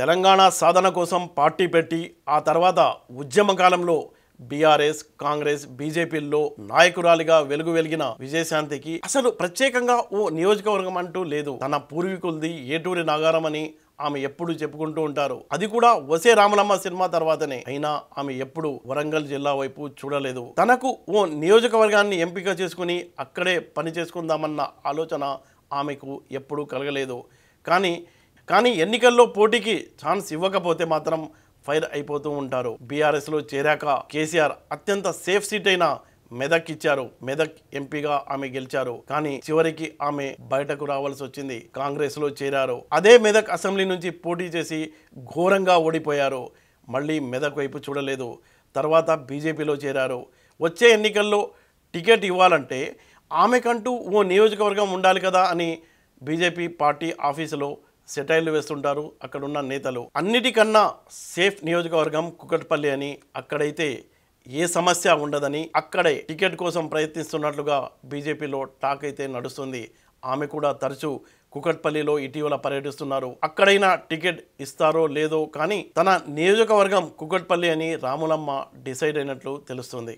తెలంగాణ సాధన కోసం పార్టీ పెట్టి ఆ తర్వాత ఉద్యమ కాలంలో బీఆర్ఎస్ కాంగ్రెస్ బీజేపీల్లో నాయకురాలిగా వెలుగు వెలిగిన విజయశాంతికి అసలు ప్రత్యేకంగా ఓ నియోజకవర్గం అంటూ లేదు తన పూర్వీకులది ఏటూరి అని ఆమె ఎప్పుడు చెప్పుకుంటూ ఉంటారు అది కూడా వసే రామలమ్మ సినిమా తర్వాతనే అయినా ఆమె ఎప్పుడు వరంగల్ జిల్లా వైపు చూడలేదు తనకు ఓ నియోజకవర్గాన్ని ఎంపిక చేసుకుని అక్కడే పని చేసుకుందామన్న ఆలోచన ఆమెకు ఎప్పుడూ కలగలేదు కానీ కానీ ఎన్నికల్లో పోటీకి ఛాన్స్ ఇవ్వకపోతే మాత్రం ఫైర్ అయిపోతూ ఉంటారు బీఆర్ఎస్లో చేరాక కేసీఆర్ అత్యంత సేఫ్ సీట్ అయిన మెదక్ ఇచ్చారు మెదక్ ఎంపీగా ఆమె గెలిచారు కానీ చివరికి ఆమె బయటకు రావాల్సి వచ్చింది కాంగ్రెస్ లో చేరారు అదే మెదక్ అసెంబ్లీ నుంచి పోటీ చేసి ఘోరంగా ఓడిపోయారు మళ్ళీ మెదక్ వైపు చూడలేదు తర్వాత బీజేపీలో చేరారు వచ్చే ఎన్నికల్లో టికెట్ ఇవ్వాలంటే ఆమెకంటూ ఓ నియోజకవర్గం ఉండాలి కదా అని బీజేపీ పార్టీ ఆఫీసులో సెటైర్లు వేస్తుంటారు అక్కడ ఉన్న నేతలు అన్నిటికన్నా సేఫ్ నియోజకవర్గం కుకట్పల్లి అని అక్కడైతే ఏ సమస్య ఉండదని అక్కడే టికెట్ కోసం ప్రయత్నిస్తున్నట్లుగా బీజేపీలో టాక్ అయితే నడుస్తుంది ఆమె కూడా తరచూ కుకట్పల్లిలో ఇటీవల పర్యటిస్తున్నారు అక్కడైనా టికెట్ ఇస్తారో లేదో కానీ తన నియోజకవర్గం కుకట్పల్లి అని రాములమ్మ డిసైడ్ అయినట్లు తెలుస్తుంది